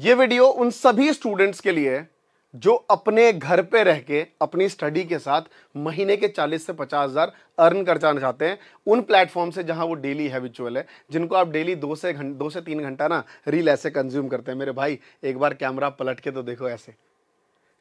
ये वीडियो उन सभी स्टूडेंट्स के लिए है जो अपने घर पे रह के अपनी स्टडी के साथ महीने के 40 से पचास हज़ार अर्न कर जाना चाहते हैं उन प्लेटफॉर्म से जहां वो डेली हैबिचुअल है जिनको आप डेली दो से घंटे दो से तीन घंटा ना रील ऐसे कंज्यूम करते हैं मेरे भाई एक बार कैमरा पलट के तो देखो ऐसे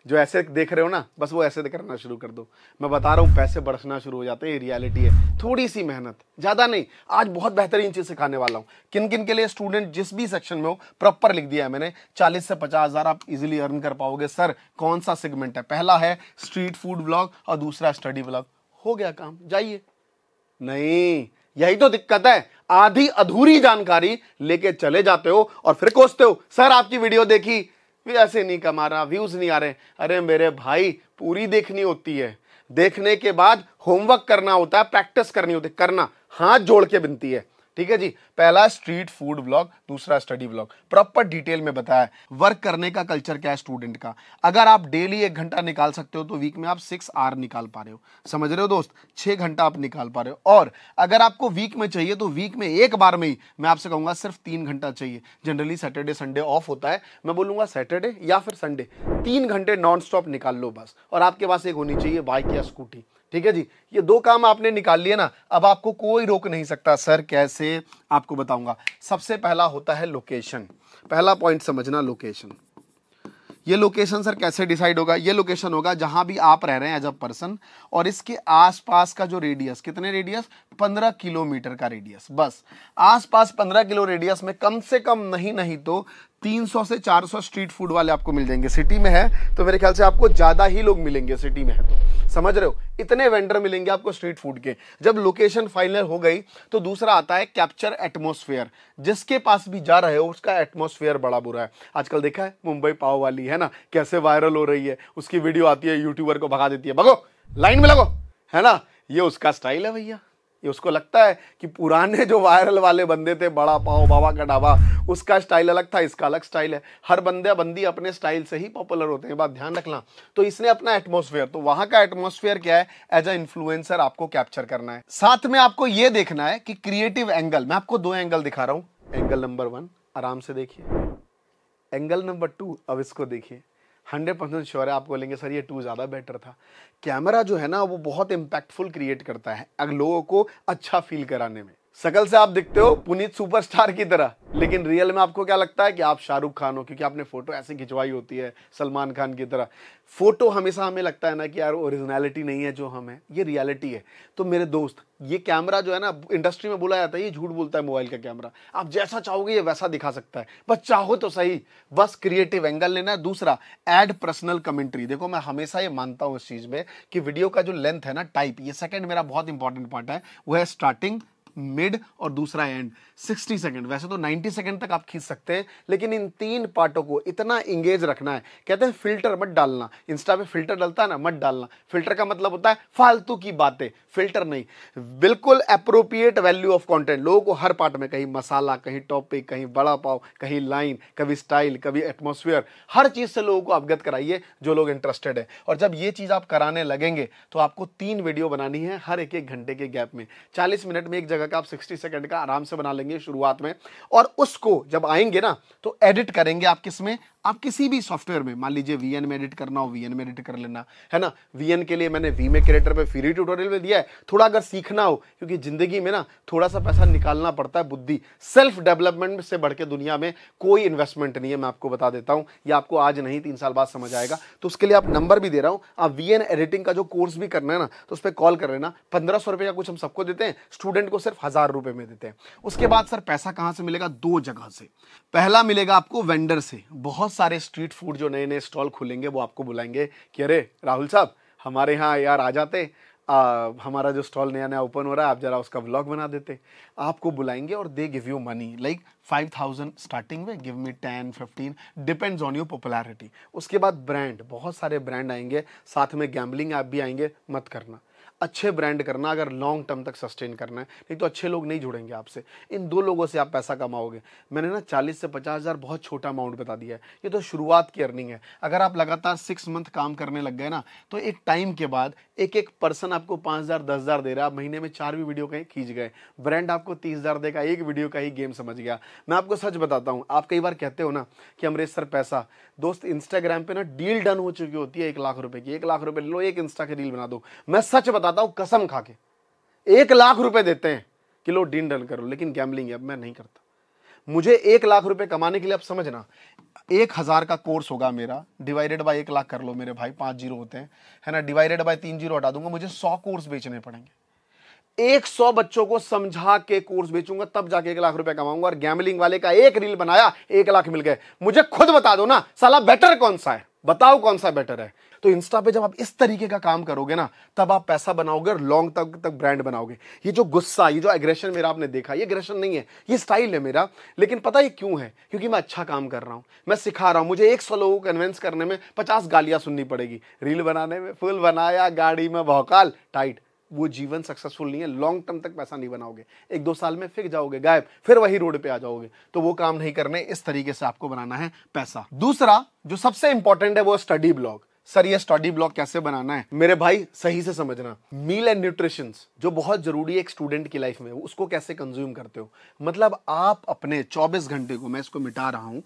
जो ऐसे देख रहे हो ना बस वो ऐसे करना शुरू कर दो मैं बता रहा हूँ पैसे बरसना शुरू हो जाते हैं ये रियलिटी है थोड़ी सी मेहनत ज़्यादा नहीं आज बहुत बेहतरीन चीज़ सिखाने वाला हूँ किन किन के लिए स्टूडेंट जिस भी सेक्शन में हो प्रॉपर लिख दिया है मैंने चालीस से पचास हज़ार आप इजिली अर्न कर पाओगे सर कौन सा सेगमेंट है पहला है स्ट्रीट फूड ब्लॉग और दूसरा स्टडी ब्लॉग हो गया काम जाइए नहीं यही तो दिक्कत है आधी अधूरी जानकारी लेके चले जाते हो और फिर कोसते हो सर आपकी वीडियो देखी भी ऐसे नहीं कमा रहा व्यूज़ नहीं आ रहे अरे मेरे भाई पूरी देखनी होती है देखने के बाद होमवर्क करना होता है प्रैक्टिस करनी होती है करना हाथ जोड़ के बिनती है ठीक है जी पहला स्ट्रीट फूड ब्लॉग दूसरा स्टडी ब्लॉग प्रॉपर डिटेल में बताया वर्क करने का कल्चर क्या है स्टूडेंट का अगर आप डेली एक घंटा निकाल सकते हो तो वीक में आप सिक्स आर निकाल पा रहे हो समझ रहे हो दोस्त छह घंटा आप निकाल पा रहे हो और अगर आपको वीक में चाहिए तो वीक में एक बार में ही मैं आपसे कहूंगा सिर्फ तीन घंटा चाहिए जनरली सैटरडे संडे ऑफ होता है मैं बोलूंगा सैटरडे या फिर संडे तीन घंटे नॉन स्टॉप निकाल लो बस और आपके पास एक होनी चाहिए बाइक या स्कूटी ठीक है जी ये दो काम आपने निकाल लिए ना अब आपको कोई रोक नहीं सकता सर कैसे आपको बताऊंगा सबसे पहला होता है लोकेशन पहला पॉइंट समझना लोकेशन ये लोकेशन सर कैसे डिसाइड होगा ये लोकेशन होगा जहां भी आप रह रहे हैं एज अ पर्सन और इसके आसपास का जो रेडियस कितने रेडियस 15 किलोमीटर का रेडियस बस आसपास 15 किलो रेडियस में कम से कम नहीं नहीं तो 300 से 400 स्ट्रीट फूड वाले आपको मिल जाएंगे सिटी में है तो मेरे ख्याल से आपको ज़्यादा ही लोग मिलेंगे सिटी में है तो समझ रहे हो इतने वेंडर मिलेंगे आपको स्ट्रीट फूड के जब लोकेशन फाइनल हो गई तो दूसरा आता है कैप्चर एटमोसफेयर जिसके पास भी जा रहे हो उसका एटमोसफेयर बड़ा बुरा है आजकल देखा है मुंबई पाव वाली है ना कैसे वायरल हो रही है उसकी वीडियो आती है यूट्यूबर को भगा देती है भगो लाइन में लगो है ना ये उसका स्टाइल है भैया ये उसको लगता है कि पुराने जो वायरल वाले बंदे थे बड़ा पाओ बाबा का ढाबा उसका स्टाइल अलग था इसका अलग स्टाइल है हर बंदे बंदी अपने स्टाइल से ही पॉपुलर होते हैं बात ध्यान रखना तो इसने अपना एटमोसफेयर तो वहां का एटमोसफेयर क्या है एज अ इन्फ्लुएंसर आपको कैप्चर करना है साथ में आपको ये देखना है कि क्रिएटिव एंगल मैं आपको दो एंगल दिखा रहा हूं एंगल नंबर वन आराम से देखिए एंगल नंबर टू अब इसको देखिए हंड्रेड परसेंट श्योर है आप बोलेंगे सर ये टू ज़्यादा बेटर था कैमरा जो है ना वो बहुत इम्पैक्टफुल क्रिएट करता है लोगों को अच्छा फील कराने में सकल से आप दिखते हो पुनीत सुपरस्टार की तरह लेकिन रियल में आपको क्या लगता है कि आप शाहरुख खान हो क्योंकि आपने फोटो ऐसे खिंचवाई होती है सलमान खान की तरह फोटो हमेशा हमें लगता है ना कि यार ओरिजिनलिटी नहीं है जो हम है ये रियलिटी है तो मेरे दोस्त ये कैमरा जो है ना इंडस्ट्री में बोला जाता है ये झूठ बोलता है मोबाइल का कैमरा आप जैसा चाहोगे ये वैसा दिखा सकता है बस चाहो तो सही बस क्रिएटिव एंगल लेना है दूसरा एड पर्सनल कमेंट्री देखो मैं हमेशा ये मानता हूँ इस चीज़ में कि वीडियो का जो लेंथ है ना टाइप ये सेकेंड मेरा बहुत इंपॉर्टेंट पार्ट है वो है स्टार्टिंग मिड और दूसरा एंड 60 सेकंड वैसे तो 90 सेकंड तक आप खींच सकते हैं लेकिन इन तीन पार्टों को इतना इंगेज रखना है कहते हैं फिल्टर मत डालना इंस्टा पे फिल्टर डालता है ना मत डालना फिल्टर का मतलब होता है फालतू की बातें फिल्टर नहीं बिल्कुल अप्रोप्रिएट वैल्यू ऑफ कॉन्टेंट लोगों को हर पार्ट में कहीं मसाला कहीं टॉपिक कहीं बड़ा पाव कहीं लाइन कभी स्टाइल कभी एटमोसफियर हर चीज़ से लोगों को अवगत कराइए जो लोग इंटरेस्टेड है और जब ये चीज़ आप कराने लगेंगे तो आपको तीन वीडियो बनानी है हर एक एक घंटे के गैप में चालीस मिनट में एक जगह लगा कि आप 60 सेकंड का आराम से बना लेंगे शुरुआत में और उसको जब आएंगे ना तो एडिट करेंगे आप किस में आप किसी भी सॉफ्टवेयर में मान लीजिए वीएन में एडिट करना हो वीएन में एडिट कर लेना है ना वीएन के लिए मैंने वी में क्रिएटर पे फ्री ट्यूटोरियल में दिया है थोड़ा अगर सीखना हो क्योंकि जिंदगी में ना थोड़ा सा पैसा निकालना पड़ता है बुद्धि सेल्फ डेवलपमेंट से बढ़ के दुनिया में कोई इन्वेस्टमेंट नहीं है मैं आपको बता देता हूँ या आपको आज नहीं तीन साल बाद समझ आएगा तो उसके लिए आप नंबर भी दे रहा हूँ आप वी एडिटिंग का जो कोर्स भी करना है ना तो उस पर कॉल कर लेना पंद्रह सौ का कुछ हम सबको देते हैं स्टूडेंट को सिर्फ सिर्फ हज़ार रुपए में देते हैं उसके बाद सर पैसा कहाँ से मिलेगा दो जगह से पहला मिलेगा आपको वेंडर से बहुत सारे स्ट्रीट फूड जो नए नए स्टॉल खुलेंगे वो आपको बुलाएंगे कि अरे राहुल साहब हमारे यहाँ यार आ जाते आ, हमारा जो स्टॉल नया नया ओपन हो रहा है आप जरा उसका ब्लॉग बना देते आपको बुलाएंगे और they give you money like five thousand starting में give me ten fifteen depends on your popularity उसके बाद ब्रांड बहुत सारे ब्रांड आएंगे साथ में गैम्बलिंग ऐप भी आएंगे मत करना अच्छे ब्रांड करना अगर लॉन्ग टर्म तक सस्टेन करना है नहीं तो अच्छे लोग नहीं जुड़ेंगे आपसे इन दो लोगों से आप पैसा कमाओगे मैंने ना चालीस से पचास हज़ार बहुत छोटा अमाउंट बता दिया है ये तो शुरुआत की अर्निंग है अगर आप लगातार सिक्स मंथ काम करने लग गए ना तो एक टाइम के बाद एक एक पर्सन आपको पाँच हज़ार दस हज़ार दे रहा है आप महीने में चार भी वीडियो कहीं खींच गए ब्रांड आपको तीस हज़ार देगा एक वीडियो का ही गेम समझ गया मैं आपको सच बताता हूँ आप कई बार कहते हो ना कि अमरेश सर पैसा दोस्त इंस्टाग्राम पर ना डील डन हो चुकी होती है एक लाख रुपये की एक लाख रुपये लो एक इंस्टा की रील बना दो मैं सच बता बताता हूँ कसम खा के एक लाख रुपए देते हैं कि लो डीन डन करो लेकिन गैमलिंग है अब मैं नहीं करता मुझे एक लाख रुपए कमाने के लिए अब समझना एक हज़ार का कोर्स होगा मेरा डिवाइडेड बाय एक लाख कर लो मेरे भाई पांच जीरो होते हैं है ना डिवाइडेड बाय तीन जीरो हटा दूंगा मुझे सौ कोर्स बेचने पड़ेंगे एक सौ बच्चों को समझा के कोर्स बेचूंगा तब जाके एक लाख रुपए कमाऊंगा और गैमलिंग वाले का एक रील बनाया एक लाख मिल गए मुझे खुद बता दो ना साला बेटर कौन सा है बताओ कौन सा बेटर है तो इंस्टा पे जब आप इस तरीके का काम करोगे ना तब आप पैसा बनाओगे और लॉन्ग तक तक ब्रांड बनाओगे ये जो गुस्सा ये जो एग्रेशन मेरा आपने देखा ये एग्रेशन नहीं है ये स्टाइल है मेरा लेकिन पता ही क्यों है क्योंकि मैं अच्छा काम कर रहा हूं मैं सिखा रहा हूं मुझे एक सौ लोगों को कन्वेंस करने में पचास गालियां सुननी पड़ेगी रील बनाने में फुल बनाया गाड़ी में भौकाल टाइट वो जीवन सक्सेसफुल नहीं है लॉन्ग टर्म तक पैसा नहीं बनाओगे एक दो साल में फिर जाओगे गायब फिर वही रोड पे आ जाओगे तो वो काम नहीं करने इस तरीके से आपको बनाना है पैसा दूसरा जो सबसे इंपॉर्टेंट है वो स्टडी ब्लॉग सर ये स्टडी ब्लॉक कैसे बनाना है मेरे भाई सही से समझना मील एंड न्यूट्रिशन जो बहुत जरूरी है एक स्टूडेंट की लाइफ में उसको कैसे कंज्यूम करते हो मतलब आप अपने 24 घंटे को मैं इसको मिटा रहा हूँ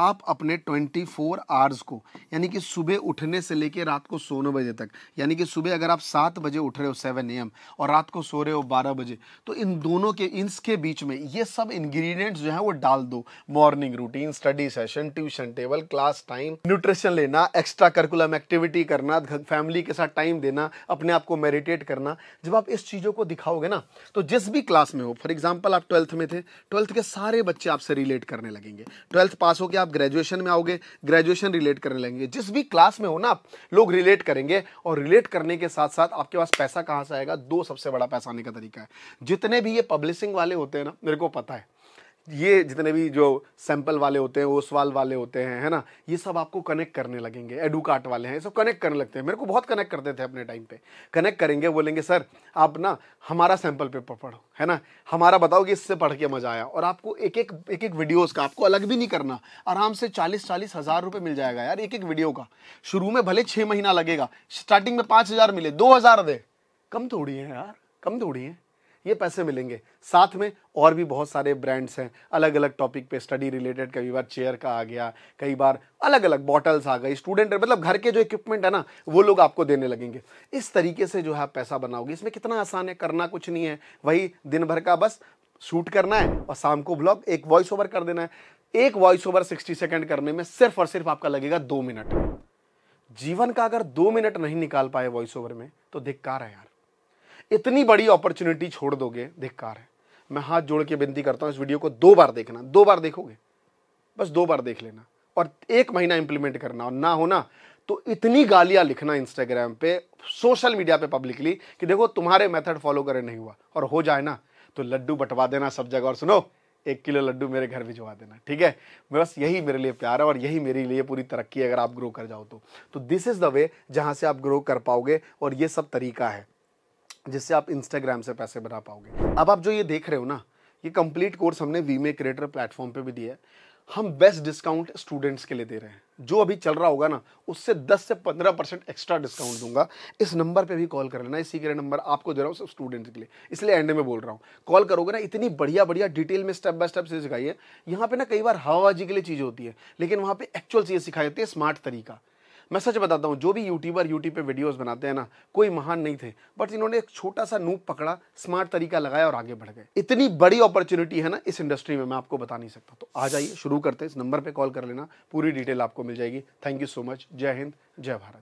आप अपने 24 फोर आवर्स को यानी कि सुबह उठने से लेकर रात को सोने बजे तक यानी कि सुबह अगर आप सात बजे उठ रहे हो सेवन एम और रात को सो रहे हो बारह बजे तो इन दोनों के इसके बीच में ये सब इन्ग्रीडियंट जो है वो डाल दो morning routine study session tuition table class time nutrition लेना एक्स्ट्रा करिकुलम एक्टिविटी करना फैमिली के साथ टाइम देना अपने आप को मेडिटेट करना जब आप इस चीज़ों को दिखाओगे ना तो जिस भी क्लास में हो फॉर एग्जाम्पल आप ट्वेल्थ में थे ट्वेल्थ के सारे बच्चे आपसे रिलेट करने लगेंगे ट्वेल्थ पास होकर आप ग्रेजुएशन में आओगे ग्रेजुएशन रिलेट करने लगेंगे जिस भी क्लास में हो ना आप लोग रिलेट करेंगे और रिलेट करने के साथ साथ आपके पास पैसा कहाँ से आएगा दो सबसे बड़ा पैसा आने का तरीका है जितने भी ये पब्लिशिंग वाले होते हैं ना मेरे को पता है ये जितने भी जो सैंपल वाले होते हैं ओसवाल वाले होते हैं है ना ये सब आपको कनेक्ट करने लगेंगे एडुकाट वाले हैं ये सब कनेक्ट करने लगते हैं मेरे को बहुत कनेक्ट करते थे अपने टाइम पे कनेक्ट करेंगे बोलेंगे सर आप ना हमारा सैंपल पेपर पढ़ो है ना हमारा बताओ कि इससे पढ़ के मज़ा आया और आपको एक एक एक एक वीडियोज़ का आपको अलग भी नहीं करना आराम से चालीस चालीस हज़ार रुपये मिल जाएगा यार एक एक वीडियो का शुरू में भले छः महीना लगेगा स्टार्टिंग में पाँच हज़ार मिले दो हज़ार दे कम थोड़ी है यार कम थोड़ी है ये पैसे मिलेंगे साथ में और भी बहुत सारे ब्रांड्स हैं अलग अलग टॉपिक पे स्टडी रिलेटेड कई बार चेयर का आ गया कई बार अलग अलग बॉटल्स आ गए स्टूडेंट मतलब घर के जो इक्विपमेंट है ना वो लोग आपको देने लगेंगे इस तरीके से जो है आप पैसा बनाओगे इसमें कितना आसान है करना कुछ नहीं है वही दिन भर का बस शूट करना है और शाम को ब्लॉग एक वॉइस ओवर कर देना है एक वॉइस ओवर सिक्सटी सेकेंड करने में सिर्फ और सिर्फ आपका लगेगा दो मिनट जीवन का अगर दो मिनट नहीं निकाल पाए वॉइस ओवर में तो धिक्कार है यार इतनी बड़ी अपॉर्चुनिटी छोड़ दोगे धिक्कार है मैं हाथ जोड़ के विनती करता हूँ इस वीडियो को दो बार देखना दो बार देखोगे बस दो बार देख लेना और एक महीना इंप्लीमेंट करना और ना होना तो इतनी गालियां लिखना इंस्टाग्राम पे सोशल मीडिया पे पब्लिकली कि देखो तुम्हारे मेथड फॉलो करें नहीं हुआ और हो जाए ना तो लड्डू बटवा देना सब जगह और सुनो एक किलो लड्डू मेरे घर भिजवा देना ठीक है बस यही मेरे लिए प्यार है और यही मेरे लिए पूरी तरक्की है अगर आप ग्रो कर जाओ तो, तो दिस इज़ द वे जहां से आप ग्रो कर पाओगे और ये सब तरीका है जिससे आप इंस्टाग्राम से पैसे बना पाओगे अब आप जो ये देख रहे हो ना ये कंप्लीट कोर्स हमने वीमे क्रिएटर प्लेटफॉर्म पे भी दिया है हम बेस्ट डिस्काउंट स्टूडेंट्स के लिए दे रहे हैं जो अभी चल रहा होगा ना उससे 10 से 15 परसेंट एक्स्ट्रा डिस्काउंट दूंगा इस नंबर पे भी कॉल कर लेना इसी के नंबर आपको दे रहा हूँ सब स्टूडेंट्स के लिए इसलिए एंड में बोल रहा हूँ कॉल करोगे ना इतनी बढ़िया बढ़िया डिटेल में स्टेप बाय स्टेप चीज़ सिखाई है यहाँ पे ना कई बार हवाबाजी के लिए चीज़ होती है लेकिन वहाँ पर एक्चुअल चीज़ सिखाई जाती है स्मार्ट तरीका मैं सच बताता हूँ जो भी यूट्यूबर यूट्यूब पे वीडियोस बनाते हैं ना कोई महान नहीं थे बट इन्होंने एक छोटा सा नूप पकड़ा स्मार्ट तरीका लगाया और आगे बढ़ गए इतनी बड़ी अपॉर्चुनिटी है ना इस इंडस्ट्री में मैं आपको बता नहीं सकता तो आ जाइए शुरू करते हैं इस नंबर पर कॉल कर लेना पूरी डिटेल आपको मिल जाएगी थैंक यू सो मच जय हिंद जय भारत